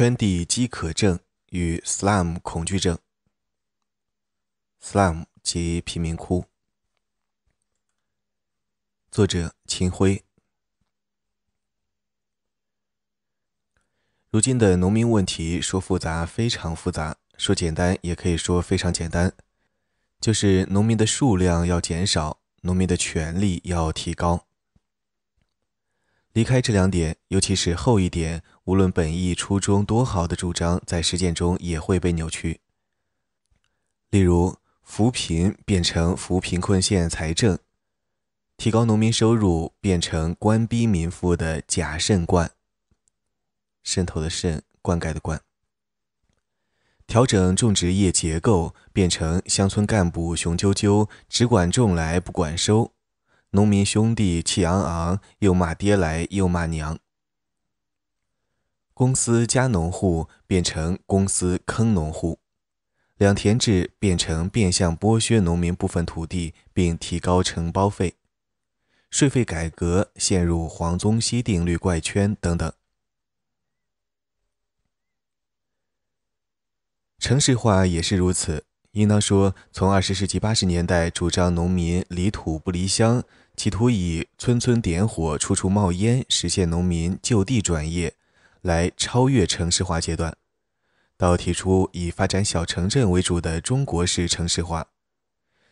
圈地饥渴症与 slum 恐惧症，slum 即贫民窟。作者：秦晖。如今的农民问题说复杂非常复杂，说简单也可以说非常简单，就是农民的数量要减少，农民的权利要提高。离开这两点，尤其是后一点，无论本意初衷多好的主张，在实践中也会被扭曲。例如，扶贫变成扶贫困县财政，提高农民收入变成官逼民富的假渗灌，渗透的渗，灌溉的灌。调整种植业结构变成乡村干部雄赳赳，只管种来不管收。农民兄弟气昂昂，又骂爹来又骂娘。公司加农户变成公司坑农户，两田制变成变相剥削农民部分土地并提高承包费，税费改革陷入黄宗羲定律怪圈等等。城市化也是如此。应当说，从二十世纪八十年代主张农民离土不离乡，企图以村村点火、处处冒烟实现农民就地转业，来超越城市化阶段，到提出以发展小城镇为主的中国式城市化，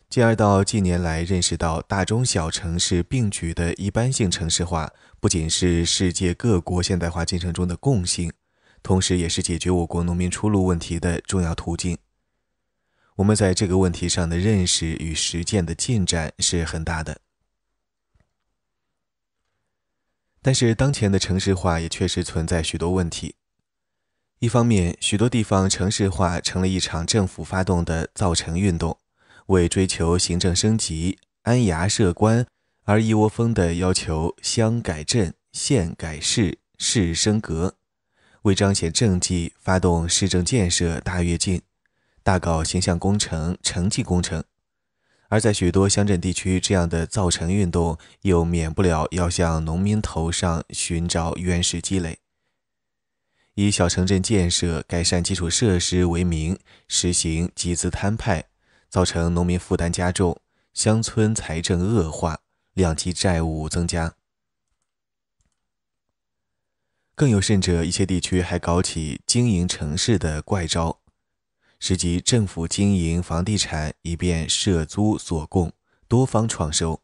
进而到近年来认识到大中小城市并举的一般性城市化，不仅是世界各国现代化进程中的共性，同时也是解决我国农民出路问题的重要途径。我们在这个问题上的认识与实践的进展是很大的，但是当前的城市化也确实存在许多问题。一方面，许多地方城市化成了一场政府发动的造城运动，为追求行政升级、安衙设官而一窝蜂的要求乡改镇、县改市、市升格，为彰显政绩，发动市政建设大跃进。大搞形象工程、成绩工程，而在许多乡镇地区，这样的造城运动又免不了要向农民头上寻找原始积累，以小城镇建设、改善基础设施为名，实行集资摊派，造成农民负担加重，乡村财政恶化，两级债务增加。更有甚者，一些地区还搞起经营城市的怪招。是及政府经营房地产，以便设租所供，多方创收；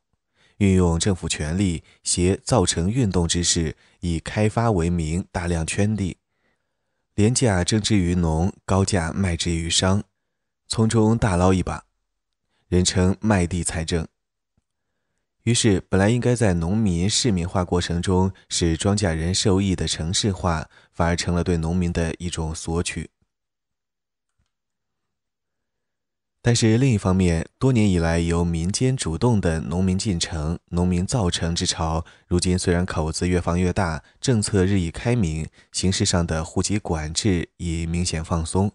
运用政府权力，携造成运动之势，以开发为名，大量圈地，廉价征之于农，高价卖之于商，从中大捞一把，人称“卖地财政”。于是，本来应该在农民市民化过程中使庄稼人受益的城市化，反而成了对农民的一种索取。但是另一方面，多年以来由民间主动的农民进城、农民造城之潮，如今虽然口子越放越大，政策日益开明，形式上的户籍管制已明显放松，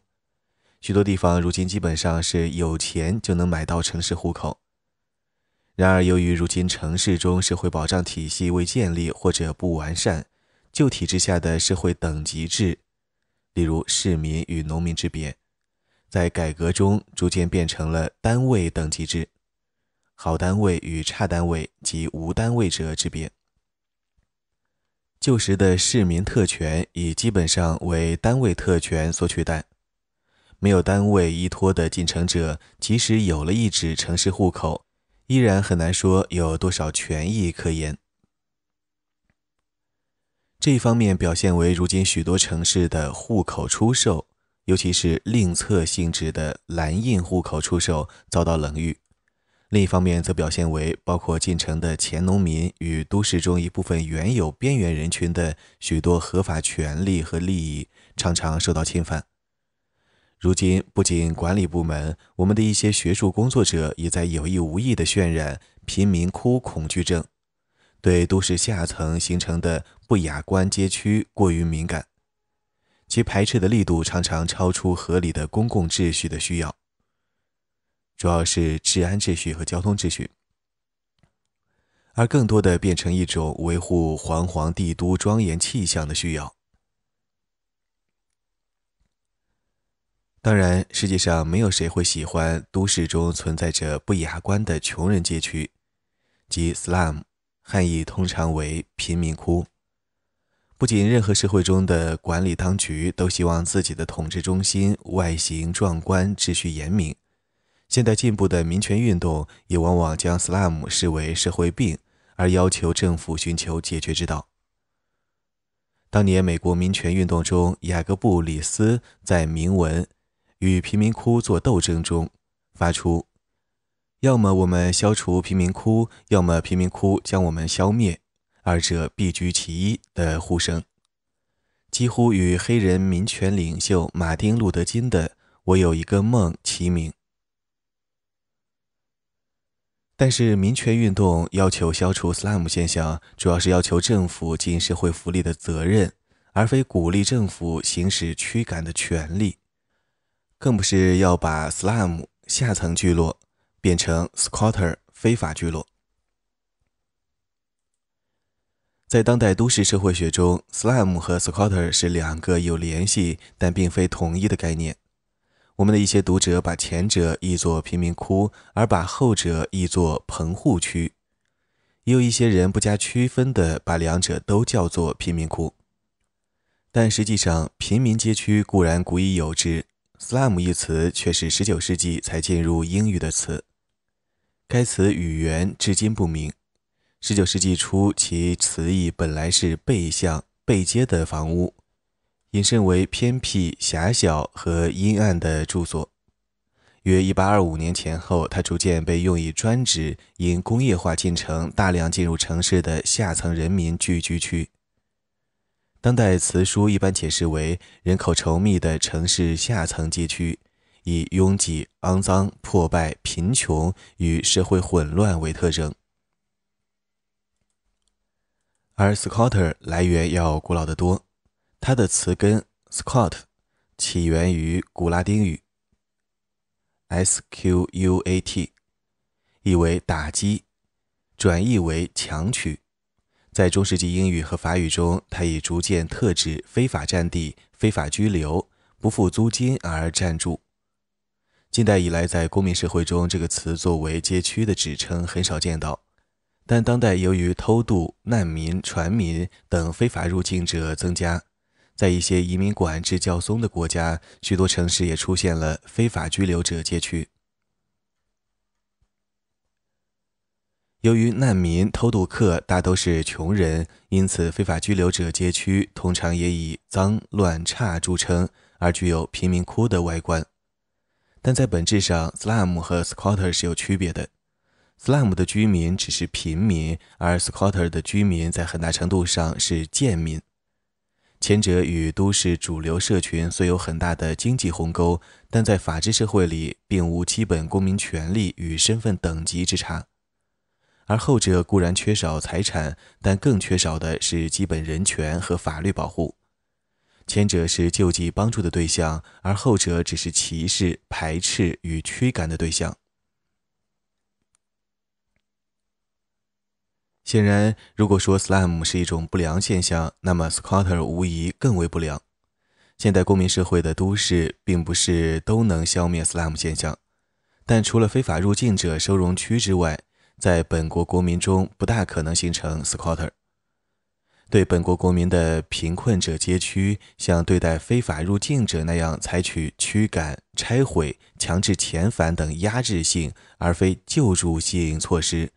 许多地方如今基本上是有钱就能买到城市户口。然而，由于如今城市中社会保障体系未建立或者不完善，旧体制下的社会等级制，例如市民与农民之别。在改革中，逐渐变成了单位等级制，好单位与差单位及无单位者之别。旧时的市民特权已基本上为单位特权所取代，没有单位依托的进城者，即使有了一纸城市户口，依然很难说有多少权益可言。这一方面表现为如今许多城市的户口出售。尤其是另册性质的蓝印户口出售遭到冷遇，另一方面则表现为包括进城的前农民与都市中一部分原有边缘人群的许多合法权利和利益常常受到侵犯。如今，不仅管理部门，我们的一些学术工作者也在有意无意地渲染贫民窟恐惧症，对都市下层形成的不雅观街区过于敏感。其排斥的力度常常超出合理的公共秩序的需要，主要是治安秩序和交通秩序，而更多的变成一种维护煌煌帝都庄严气象的需要。当然，世界上没有谁会喜欢都市中存在着不雅观的穷人街区，即 slum，汉译通常为贫民窟。不仅任何社会中的管理当局都希望自己的统治中心外形壮观、秩序严明，现代进步的民权运动也往往将 slum 视为社会病，而要求政府寻求解决之道。当年美国民权运动中，雅各布·里斯在铭文与贫民窟作斗争中发出：“要么我们消除贫民窟，要么贫民窟将我们消灭。”二者必居其一的呼声，几乎与黑人民权领袖马丁·路德·金的“我有一个梦”齐名。但是，民权运动要求消除 slum 现象，主要是要求政府尽社会福利的责任，而非鼓励政府行使驱赶的权利，更不是要把 slum 下层聚落变成 squatter 非法聚落。在当代都市社会学中 s l a m 和 squatter 是两个有联系但并非统一的概念。我们的一些读者把前者译作贫民窟，而把后者译作棚户区。也有一些人不加区分的把两者都叫做贫民窟。但实际上，贫民街区固然古已有之，slum 一词却是十九世纪才进入英语的词，该词语源至今不明。十九世纪初，其词义本来是背向、背街的房屋，引申为偏僻、狭小和阴暗的住所。约一八二五年前后，它逐渐被用以专指因工业化进程大量进入城市的下层人民聚居区。当代词书一般解释为人口稠密的城市下层街区，以拥挤、肮脏、破败、贫穷与社会混乱为特征。而 scotter 来源要古老的多，它的词根 scot 起源于古拉丁语 squat，意为打击，转译为强取。在中世纪英语和法语中，它已逐渐特指非法占地、非法拘留、不付租金而占住。近代以来，在公民社会中，这个词作为街区的指称很少见到。但当代由于偷渡难民、船民等非法入境者增加，在一些移民管制较松的国家，许多城市也出现了非法拘留者街区。由于难民、偷渡客大都是穷人，因此非法拘留者街区通常也以脏乱差著称，而具有贫民窟的外观。但在本质上，slum 和 squatter 是有区别的。s l a m 的居民只是平民，而 Squatter 的居民在很大程度上是贱民。前者与都市主流社群虽有很大的经济鸿沟，但在法治社会里并无基本公民权利与身份等级之差；而后者固然缺少财产，但更缺少的是基本人权和法律保护。前者是救济帮助的对象，而后者只是歧视、排斥与驱赶的对象。显然，如果说 s l a m 是一种不良现象，那么 squatter 无疑更为不良。现代公民社会的都市并不是都能消灭 s l a m 现象，但除了非法入境者收容区之外，在本国国民中不大可能形成 squatter。对本国国民的贫困者街区，像对待非法入境者那样，采取驱赶、拆毁、强制遣返等压制性而非救助性措施。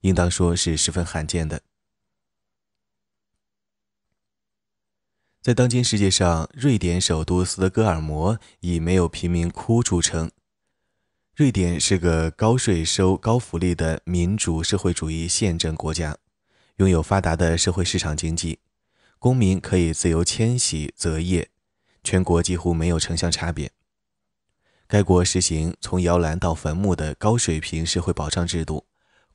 应当说是十分罕见的。在当今世界上，瑞典首都斯德哥尔摩以没有贫民窟著称。瑞典是个高税收、高福利的民主社会主义宪政国家，拥有发达的社会市场经济，公民可以自由迁徙择业，全国几乎没有城乡差别。该国实行从摇篮到坟墓的高水平社会保障制度。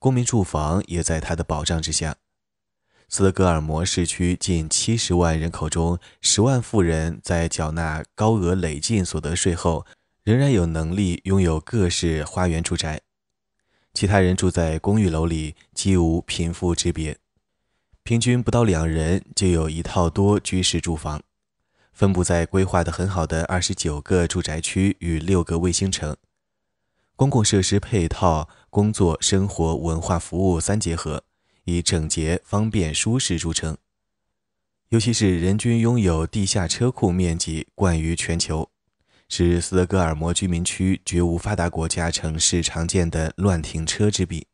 公民住房也在它的保障之下。斯德哥尔摩市区近七十万人口中，十万富人在缴纳高额累进所得税后，仍然有能力拥有各式花园住宅；其他人住在公寓楼里，几无贫富之别。平均不到两人就有一套多居室住房，分布在规划的很好的二十九个住宅区与六个卫星城。公共设施配套、工作、生活、文化服务三结合，以整洁、方便、舒适著称。尤其是人均拥有地下车库面积冠于全球，是斯德哥尔摩居民区绝无发达国家城市常见的乱停车之弊。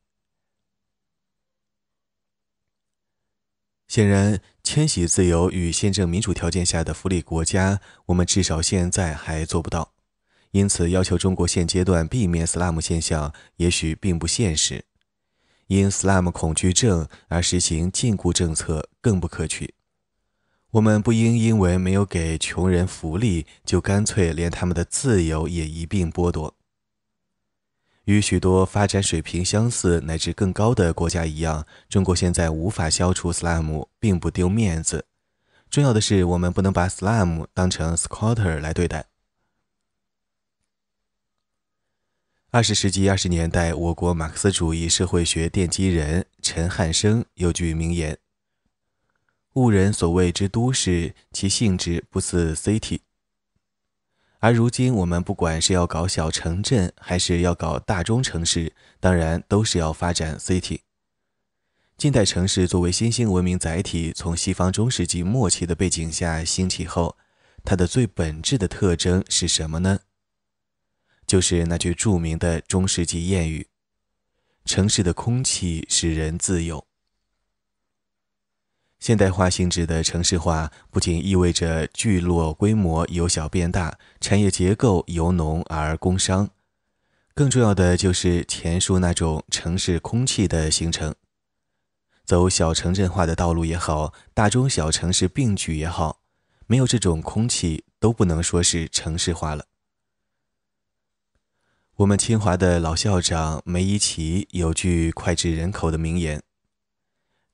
显然，迁徙自由与宪政民主条件下的福利国家，我们至少现在还做不到。因此，要求中国现阶段避免 SLAM 现象，也许并不现实。因 SLAM 恐惧症而实行禁锢政策，更不可取。我们不应因为没有给穷人福利，就干脆连他们的自由也一并剥夺。与许多发展水平相似乃至更高的国家一样，中国现在无法消除 SLAM，并不丢面子。重要的是，我们不能把 SLAM 当成 squatter 来对待。二十世纪二十年代，我国马克思主义社会学奠基人陈汉生有句名言：“误人所谓之都市，其性质不似 city。”而如今，我们不管是要搞小城镇，还是要搞大中城市，当然都是要发展 city。近代城市作为新兴文明载体，从西方中世纪末期的背景下兴起后，它的最本质的特征是什么呢？就是那句著名的中世纪谚语：“城市的空气使人自由。”现代化性质的城市化不仅意味着聚落规模由小变大，产业结构由农而工商，更重要的就是前述那种城市空气的形成。走小城镇化的道路也好，大中小城市并举也好，没有这种空气，都不能说是城市化了。我们清华的老校长梅贻琦有句脍炙人口的名言：“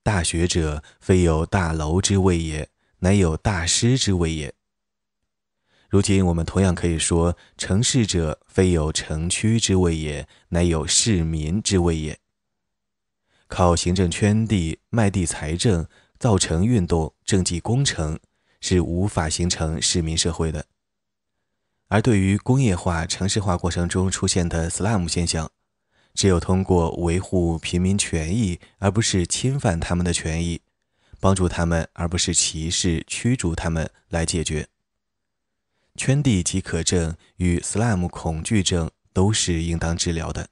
大学者，非有大楼之谓也，乃有大师之谓也。”如今，我们同样可以说：“城市者，非有城区之谓也，乃有市民之谓也。”靠行政圈地、卖地财政、造城运动、政绩工程，是无法形成市民社会的。而对于工业化、城市化过程中出现的 SLAM 现象，只有通过维护平民权益，而不是侵犯他们的权益，帮助他们，而不是歧视、驱逐他们来解决。圈地即可症与 SLAM 恐惧症都是应当治疗的。